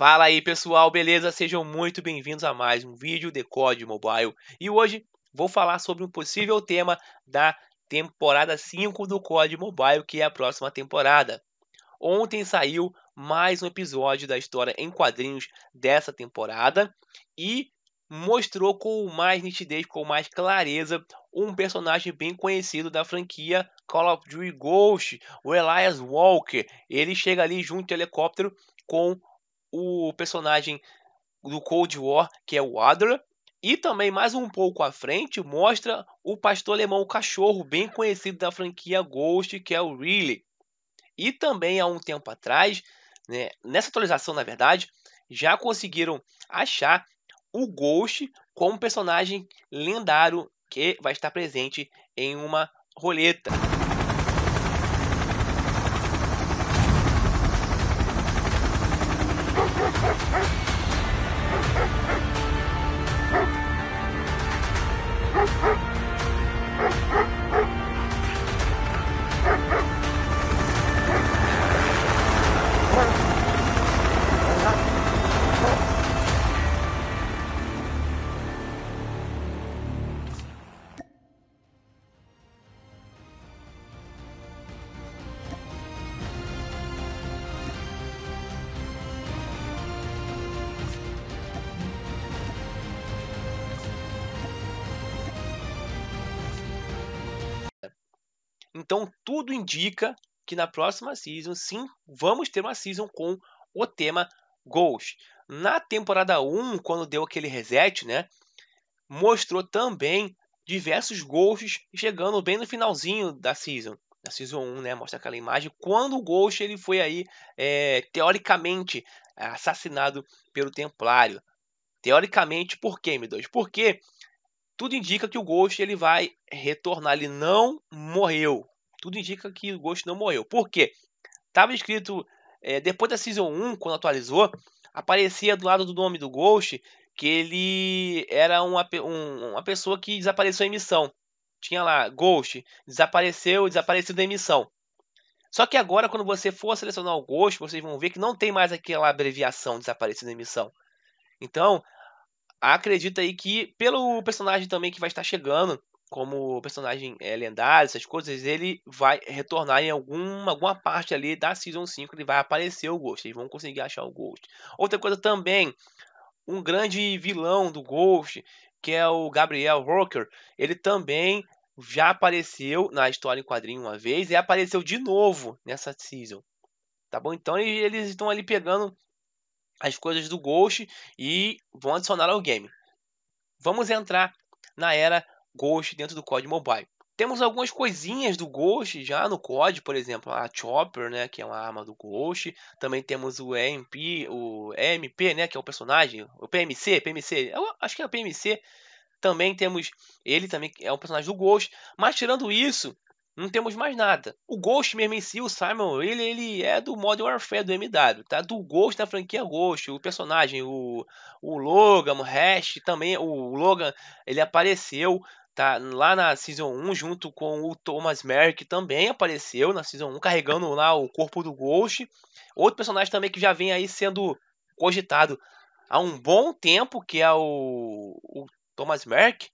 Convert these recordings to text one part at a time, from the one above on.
Fala aí pessoal, beleza? Sejam muito bem-vindos a mais um vídeo de Code Mobile. E hoje vou falar sobre um possível tema da temporada 5 do Code Mobile, que é a próxima temporada. Ontem saiu mais um episódio da história em quadrinhos dessa temporada e mostrou com mais nitidez, com mais clareza, um personagem bem conhecido da franquia Call of Duty Ghost, o Elias Walker. Ele chega ali junto ao helicóptero com o personagem do Cold War, que é o Adler, e também mais um pouco à frente mostra o pastor alemão cachorro bem conhecido da franquia Ghost, que é o Riley. E também há um tempo atrás, né, nessa atualização na verdade, já conseguiram achar o Ghost como personagem lendário que vai estar presente em uma roleta. Então tudo indica que na próxima season, sim, vamos ter uma season com o tema gols. Na temporada 1, quando deu aquele reset, né, mostrou também diversos gols chegando bem no finalzinho da season. Da season 1, né, mostra aquela imagem quando o Ghost ele foi aí é, teoricamente assassinado pelo Templário. Teoricamente por quê, M2? Porque tudo indica que o Ghost ele vai retornar. Ele não morreu. Tudo indica que o Ghost não morreu. Por quê? Tava escrito é, depois da Season 1, quando atualizou, aparecia do lado do nome do Ghost que ele era uma, um, uma pessoa que desapareceu em missão. Tinha lá, Ghost, desapareceu, desapareceu da emissão. Só que agora, quando você for selecionar o Ghost, vocês vão ver que não tem mais aquela abreviação desaparecido da emissão. Então, Acredita aí que, pelo personagem também que vai estar chegando, como personagem é, lendário, essas coisas, ele vai retornar em alguma, alguma parte ali da Season 5, ele vai aparecer o Ghost, eles vão conseguir achar o Ghost. Outra coisa também, um grande vilão do Ghost, que é o Gabriel Rocker, ele também já apareceu na história em quadrinho uma vez e apareceu de novo nessa Season. Tá bom? Então eles estão ali pegando as coisas do Ghost e vão adicionar ao game. Vamos entrar na era Ghost dentro do COD Mobile. Temos algumas coisinhas do Ghost já no COD, por exemplo, a Chopper, né, que é uma arma do Ghost. Também temos o EMP, o EMP, né, que é o personagem, o PMC, PMC, acho que é o PMC. Também temos ele também é um personagem do Ghost, mas tirando isso, não temos mais nada. O Ghost mesmo em si, o Simon, ele, ele é do Modern Warfare do MW, tá? Do Ghost da franquia Ghost, o personagem, o, o Logan, o Hash também, o Logan, ele apareceu tá lá na Season 1 junto com o Thomas Merrick também apareceu na Season 1 carregando lá o corpo do Ghost. Outro personagem também que já vem aí sendo cogitado há um bom tempo, que é o, o Thomas Merck,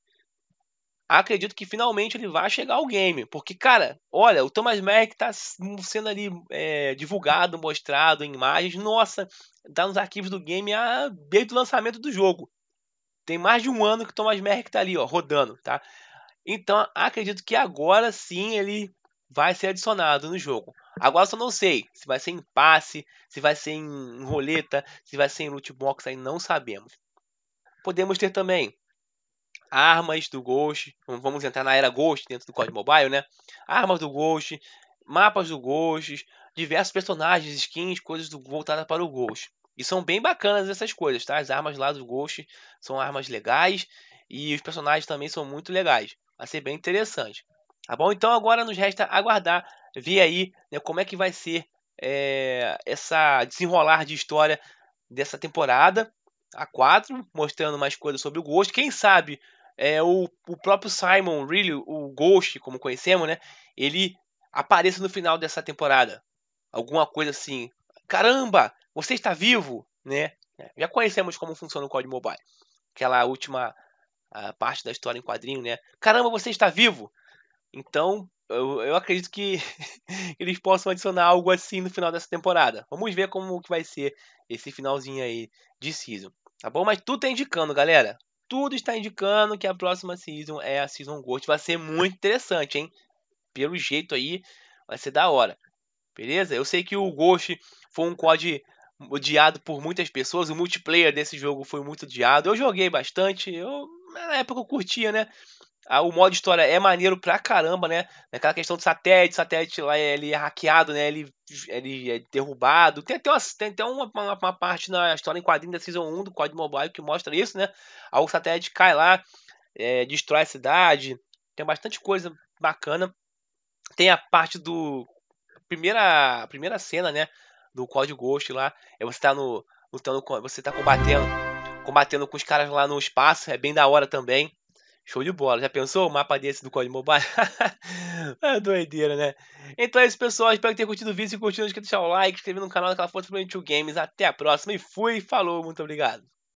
acredito que finalmente ele vai chegar ao game. Porque, cara, olha, o Thomas Merrick está sendo ali é, divulgado, mostrado em imagens. Nossa, tá nos arquivos do game a, desde o lançamento do jogo. Tem mais de um ano que o Thomas Merrick está ali, ó, rodando, tá? Então, acredito que agora sim ele vai ser adicionado no jogo. Agora só não sei se vai ser em passe, se vai ser em roleta, se vai ser em loot box, aí não sabemos. Podemos ter também armas do Ghost, vamos entrar na era Ghost dentro do COD é. Mobile, né? Armas do Ghost, mapas do Ghost, diversos personagens, skins, coisas do, voltadas para o Ghost. E são bem bacanas essas coisas, tá? As armas lá do Ghost são armas legais e os personagens também são muito legais. Vai ser bem interessante. Tá bom? Então agora nos resta aguardar, ver aí né, como é que vai ser é, essa desenrolar de história dessa temporada a4, mostrando mais coisas sobre o Ghost. Quem sabe é, o, o próprio Simon Really, o Ghost, como conhecemos, né? Ele apareça no final dessa temporada. Alguma coisa assim. Caramba, você está vivo, né? É, já conhecemos como funciona o código mobile. Aquela última ah, parte da história em quadrinho, né? Caramba, você está vivo! Então, eu, eu acredito que eles possam adicionar algo assim no final dessa temporada. Vamos ver como que vai ser esse finalzinho aí de season, tá bom? Mas tudo tá indicando, galera. Tudo está indicando que a próxima season é a season Ghost. Vai ser muito interessante, hein? Pelo jeito aí, vai ser da hora. Beleza? Eu sei que o Ghost foi um COD odiado por muitas pessoas. O multiplayer desse jogo foi muito odiado. Eu joguei bastante. Eu, na época eu curtia, né? Ah, o modo história é maneiro pra caramba, né? Aquela questão do satélite, o satélite lá ele é hackeado, né? Ele, ele é derrubado. Tem até, uma, tem até uma, uma, uma parte na história em quadrinho da Season 1 do Código Mobile que mostra isso, né? Algo o satélite cai lá, é, destrói a cidade. Tem bastante coisa bacana. Tem a parte do. Primeira, primeira cena, né? Do Código Ghost lá. É você tá no. Lutando com, você tá combatendo. Combatendo com os caras lá no espaço. É bem da hora também. Show de bola. Já pensou o mapa desse do código mobile? é doideira, né? Então é isso, pessoal. Espero que tenham curtido o vídeo. Se curtiu, não esqueça de deixar o like, inscrever no canal daquela foto para o Games. Até a próxima e fui. Falou, muito obrigado.